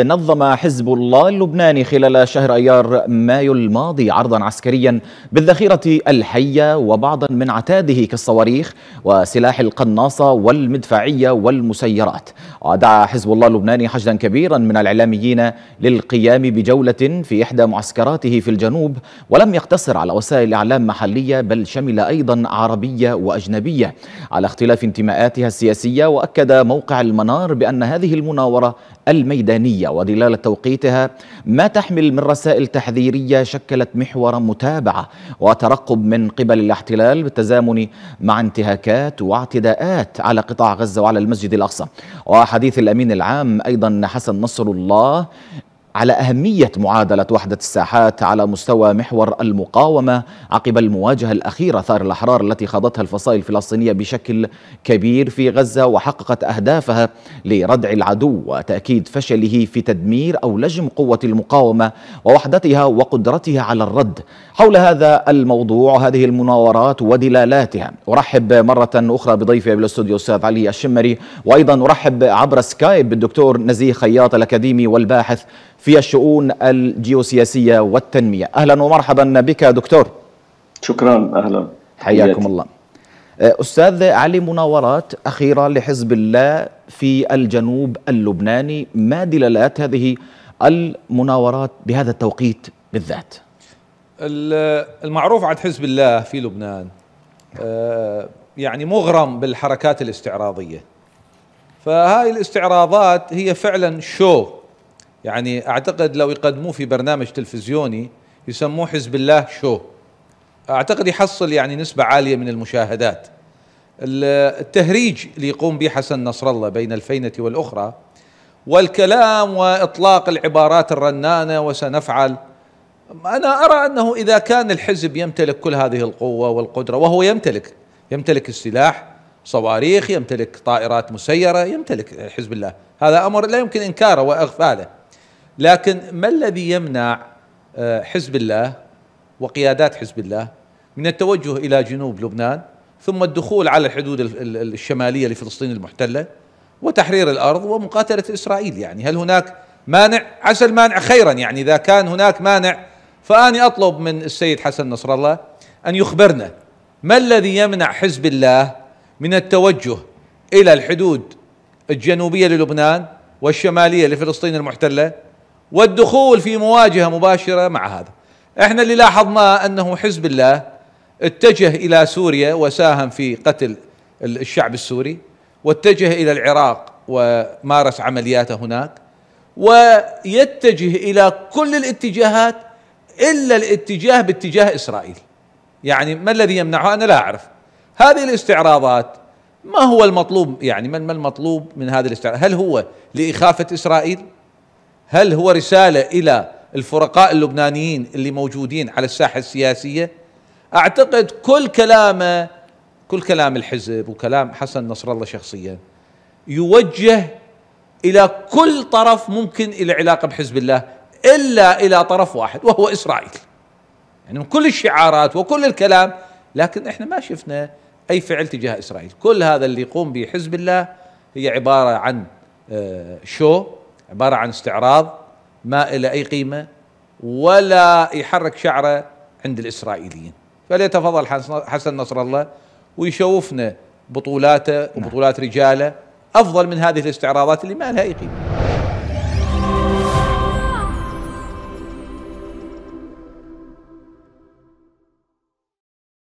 نظم حزب الله اللبناني خلال شهر ايار مايو الماضي عرضا عسكريا بالذخيره الحيه وبعضا من عتاده كالصواريخ وسلاح القناصه والمدفعيه والمسيرات. ودعا حزب الله اللبناني حشدا كبيرا من الاعلاميين للقيام بجوله في احدى معسكراته في الجنوب ولم يقتصر على وسائل اعلام محليه بل شمل ايضا عربيه واجنبيه على اختلاف انتماءاتها السياسيه واكد موقع المنار بان هذه المناوره الميدانية ودلالة توقيتها ما تحمل من رسائل تحذيرية شكلت محور متابعة وترقب من قبل الاحتلال بالتزامن مع انتهاكات واعتداءات على قطاع غزة وعلى المسجد الأقصى وحديث الأمين العام أيضا حسن نصر الله على أهمية معادلة وحدة الساحات على مستوى محور المقاومة عقب المواجهة الأخيرة ثار الأحرار التي خاضتها الفصائل الفلسطينية بشكل كبير في غزة وحققت أهدافها لردع العدو وتأكيد فشله في تدمير أو لجم قوة المقاومة ووحدتها وقدرتها على الرد حول هذا الموضوع وهذه المناورات ودلالاتها أرحب مرة أخرى بضيفي بالاستوديو الأستاذ علي الشمري وأيضا أرحب عبر سكايب بالدكتور نزيه خياط الأكاديمي والباحث في الشؤون الجيوسياسية والتنمية أهلا ومرحبا بك دكتور شكرا أهلا حياكم الله أه، أستاذ علي مناورات أخيرة لحزب الله في الجنوب اللبناني ما دلالات هذه المناورات بهذا التوقيت بالذات المعروف عن حزب الله في لبنان أه، يعني مغرم بالحركات الاستعراضية فهذه الاستعراضات هي فعلا شو يعني اعتقد لو يقدموه في برنامج تلفزيوني يسموه حزب الله شو اعتقد يحصل يعني نسبه عاليه من المشاهدات التهريج اللي يقوم به حسن نصر الله بين الفينه والاخرى والكلام واطلاق العبارات الرنانه وسنفعل انا ارى انه اذا كان الحزب يمتلك كل هذه القوه والقدره وهو يمتلك يمتلك السلاح صواريخ يمتلك طائرات مسيره يمتلك حزب الله هذا امر لا يمكن انكاره واغفاله لكن ما الذي يمنع آه، حزب الله وقيادات حزب الله من التوجه الى جنوب لبنان ثم الدخول على الحدود الشماليه لفلسطين المحتله وتحرير الارض ومقاتله اسرائيل يعني هل هناك مانع عسى المانع خيرا يعني اذا كان هناك مانع فاني اطلب من السيد حسن نصر الله ان يخبرنا ما الذي يمنع حزب الله من التوجه الى الحدود الجنوبيه للبنان والشماليه لفلسطين المحتله والدخول في مواجهه مباشره مع هذا احنا اللي لاحظناه انه حزب الله اتجه الى سوريا وساهم في قتل الشعب السوري واتجه الى العراق ومارس عملياته هناك ويتجه الى كل الاتجاهات الا الاتجاه باتجاه اسرائيل يعني ما الذي يمنعه انا لا اعرف هذه الاستعراضات ما هو المطلوب يعني ما المطلوب من هذه الاستعراضات هل هو لاخافه اسرائيل هل هو رساله الى الفرقاء اللبنانيين اللي موجودين على الساحه السياسيه اعتقد كل كلامه كل كلام الحزب وكلام حسن نصر الله شخصيا يوجه الى كل طرف ممكن الى علاقه بحزب الله الا الى طرف واحد وهو اسرائيل يعني من كل الشعارات وكل الكلام لكن احنا ما شفنا اي فعل تجاه اسرائيل كل هذا اللي يقوم به حزب الله هي عباره عن آه، شو عبارة عن استعراض ما إلى أي قيمة ولا يحرك شعره عند الإسرائيليين فليتفضل حسن نصر الله ويشوفنا بطولاته نعم. وبطولات رجاله افضل من هذه الاستعراضات اللي ما لها اي قيمه